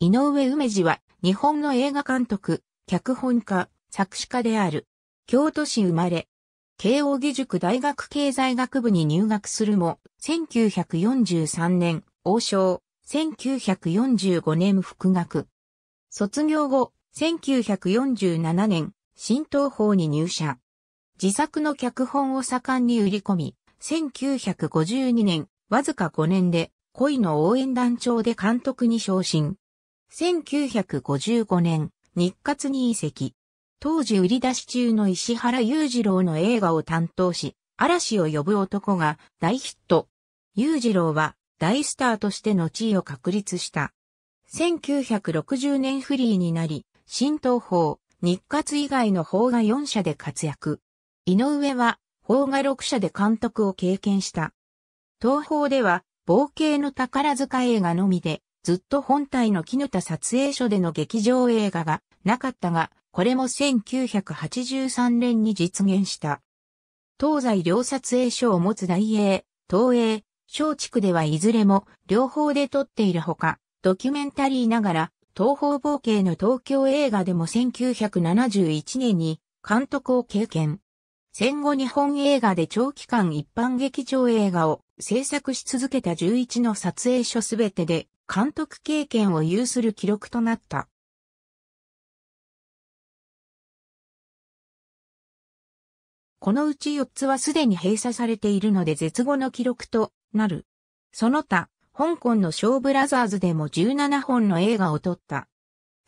井上梅治は日本の映画監督、脚本家、作詞家である。京都市生まれ。慶応義塾大学経済学部に入学するも、1943年、王将、1945年復学。卒業後、1947年、新東宝に入社。自作の脚本を盛んに売り込み、1952年、わずか5年で、恋の応援団長で監督に昇進。1955年、日活に移籍。当時売り出し中の石原裕次郎の映画を担当し、嵐を呼ぶ男が大ヒット。裕次郎は大スターとしての地位を確立した。1960年フリーになり、新東宝、日活以外の邦画4社で活躍。井上は邦画6社で監督を経験した。東宝では、冒険の宝塚映画のみで、ずっと本体のヌタ撮影所での劇場映画がなかったが、これも1983年に実現した。東西両撮影所を持つ大英、東映、小地区ではいずれも両方で撮っているほか、ドキュメンタリーながら、東方冒険の東京映画でも1971年に監督を経験。戦後日本映画で長期間一般劇場映画を制作し続けた11の撮影所すべてで監督経験を有する記録となった。このうち4つはすでに閉鎖されているので絶後の記録となる。その他、香港のショーブラザーズでも17本の映画を撮った。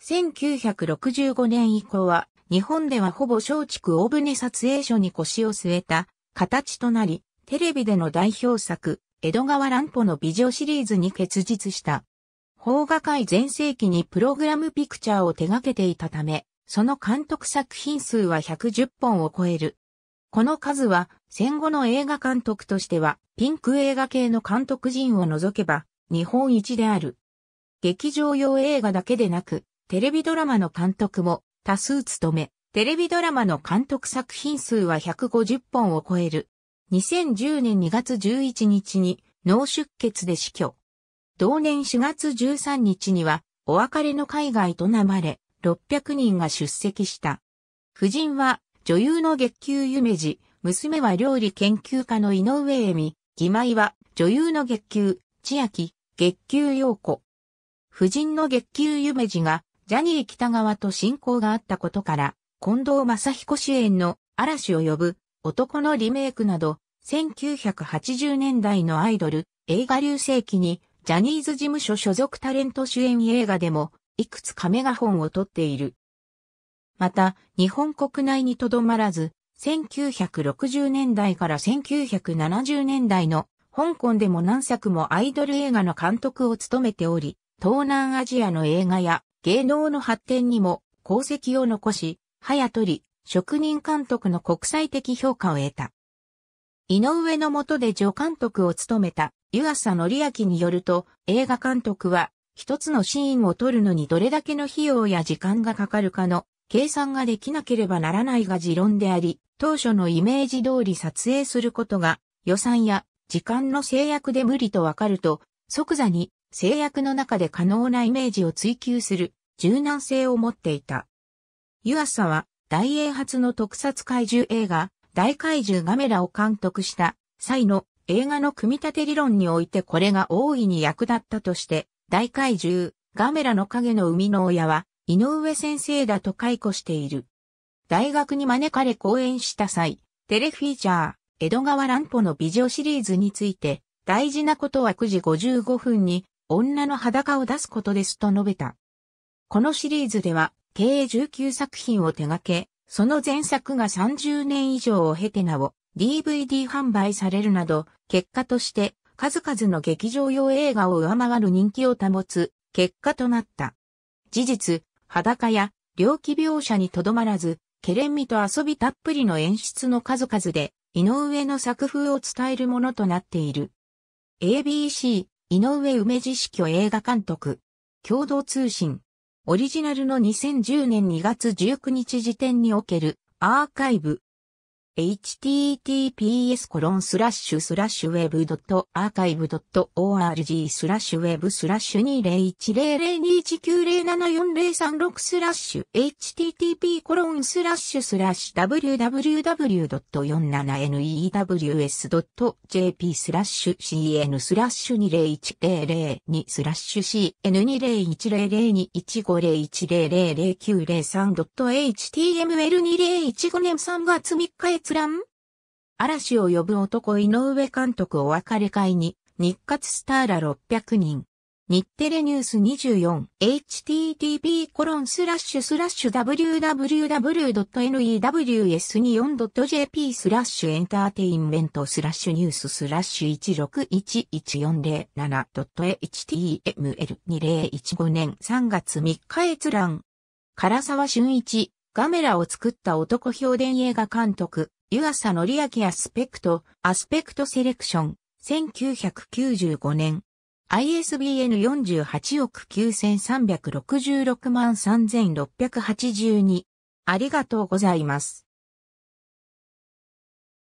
1965年以降は、日本ではほぼ松竹大船撮影所に腰を据えた形となり、テレビでの代表作、江戸川乱歩の美女シリーズに結実した。邦画界前世紀にプログラムピクチャーを手掛けていたため、その監督作品数は110本を超える。この数は戦後の映画監督としてはピンク映画系の監督陣を除けば日本一である。劇場用映画だけでなく、テレビドラマの監督も多数務め、テレビドラマの監督作品数は150本を超える。2010年2月11日に脳出血で死去。同年4月13日にはお別れの海外となまれ、600人が出席した。夫人は女優の月給夢二、娘は料理研究家の井上恵美、義妹は女優の月給千秋、月給陽子。夫人の月給夢二がジャニー北川と親交があったことから、近藤正彦主演の嵐を呼ぶ男のリメイクなど、1980年代のアイドル、映画流星期に、ジャニーズ事務所所属タレント主演映画でも、いくつかメガホンを取っている。また、日本国内にとどまらず、1960年代から1970年代の香港でも何作もアイドル映画の監督を務めており、東南アジアの映画や芸能の発展にも功績を残し、早取、職人監督の国際的評価を得た。井上の下で助監督を務めた湯浅則明によると、映画監督は一つのシーンを撮るのにどれだけの費用や時間がかかるかの計算ができなければならないが持論であり、当初のイメージ通り撮影することが予算や時間の制約で無理とわかると、即座に制約の中で可能なイメージを追求する柔軟性を持っていた。湯浅は大英発の特撮怪獣映画、大怪獣ガメラを監督した際の映画の組み立て理論においてこれが大いに役立ったとして、大怪獣ガメラの影の生みの親は井上先生だと解雇している。大学に招かれ講演した際、テレフィーチャー、江戸川乱歩の美女シリーズについて、大事なことは9時55分に女の裸を出すことですと述べた。このシリーズでは計19作品を手掛け、その前作が30年以上を経てなお、DVD 販売されるなど、結果として数々の劇場用映画を上回る人気を保つ結果となった。事実、裸や猟奇描写にとどまらず、ケレン味と遊びたっぷりの演出の数々で、井上の作風を伝えるものとなっている。ABC、井上梅次子を映画監督、共同通信、オリジナルの2010年2月19日時点におけるアーカイブ https コロンスラッシュスラッシュウェブドットアーカイブドット org スラッシュウェブスラッシュ2010021907403スラッシュ http コロンスラッシュスラッシュ www.47news.jp スラッシュ cn スラッシュ2010002スラッシュ cn201002150100903.html2015 年3月3日閲嵐を呼ぶ男井上監督お別れ会に、日活スターら600人。日テレニュース 24http コロンスラッシュスラッシュ www.news24.jp スラッシュエンターテインメントスラッシュニューススラッシュ 16114077.html2015 年3月3日閲覧。唐沢俊一、ガメラを作った男評伝映画監督。湯浅則明アスペクト、アスペクトセレクション、1995年。ISBN 48億9366万3682。ありがとうございます。